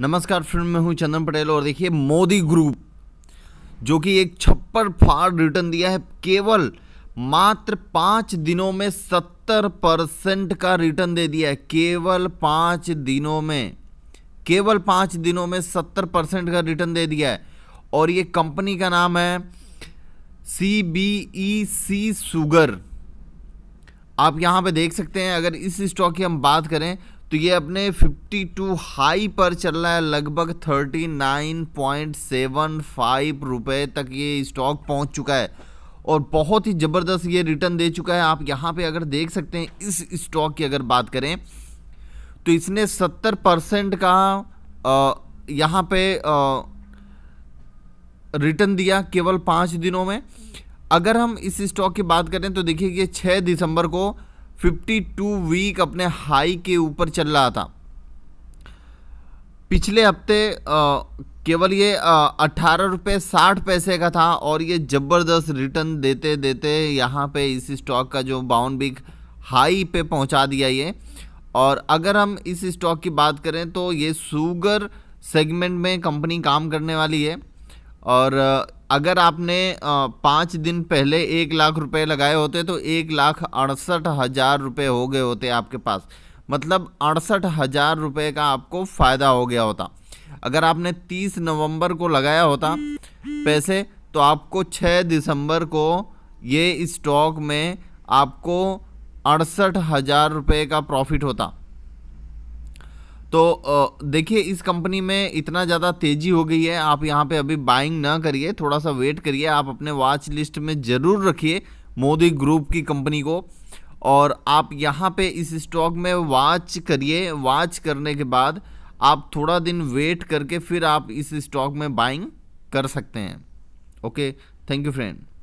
नमस्कार फिल्म में हूँ चंदन पटेल और देखिए मोदी ग्रुप जो कि एक छप्पर फाड़ रिटर्न दिया है केवल मात्र पाँच दिनों में सत्तर परसेंट का रिटर्न दे दिया है केवल पाँच दिनों में केवल पाँच दिनों में सत्तर परसेंट का रिटर्न दे दिया है और ये कंपनी का नाम है सी बी ई सी सुगर आप यहाँ पे देख सकते हैं अगर इस स्टॉक की हम बात करें तो ये अपने 52 हाई पर चल रहा है लगभग 39.75 रुपए तक ये स्टॉक पहुँच चुका है और बहुत ही ज़बरदस्त ये रिटर्न दे चुका है आप यहाँ पे अगर देख सकते हैं इस स्टॉक की अगर बात करें तो इसने 70 परसेंट का यहाँ पे रिटर्न दिया केवल पाँच दिनों में अगर हम इस स्टॉक की बात करें तो देखिए कि छः दिसंबर को 52 वीक अपने हाई के ऊपर चल रहा था पिछले हफ्ते केवल ये अट्ठारह रुपये साठ पैसे का था और ये ज़बरदस्त रिटर्न देते देते यहाँ पे इस स्टॉक का जो बाउंड बिग हाई पे पहुँचा दिया ये और अगर हम इस स्टॉक की बात करें तो ये सुगर सेगमेंट में कंपनी काम करने वाली है और अगर आपने पाँच दिन पहले एक लाख रुपए लगाए होते तो एक लाख अड़सठ हज़ार रुपये हो गए होते आपके पास मतलब अड़सठ हज़ार रुपये का आपको फ़ायदा हो गया होता अगर आपने तीस नवंबर को लगाया होता पैसे तो आपको छः दिसंबर को ये स्टॉक में आपको अड़सठ हज़ार रुपये का प्रॉफिट होता तो देखिए इस कंपनी में इतना ज़्यादा तेज़ी हो गई है आप यहाँ पे अभी बाइंग ना करिए थोड़ा सा वेट करिए आप अपने वॉच लिस्ट में ज़रूर रखिए मोदी ग्रुप की कंपनी को और आप यहाँ पे इस स्टॉक में वॉच करिए वॉच करने के बाद आप थोड़ा दिन वेट करके फिर आप इस स्टॉक में बाइंग कर सकते हैं ओके थैंक यू फ्रेंड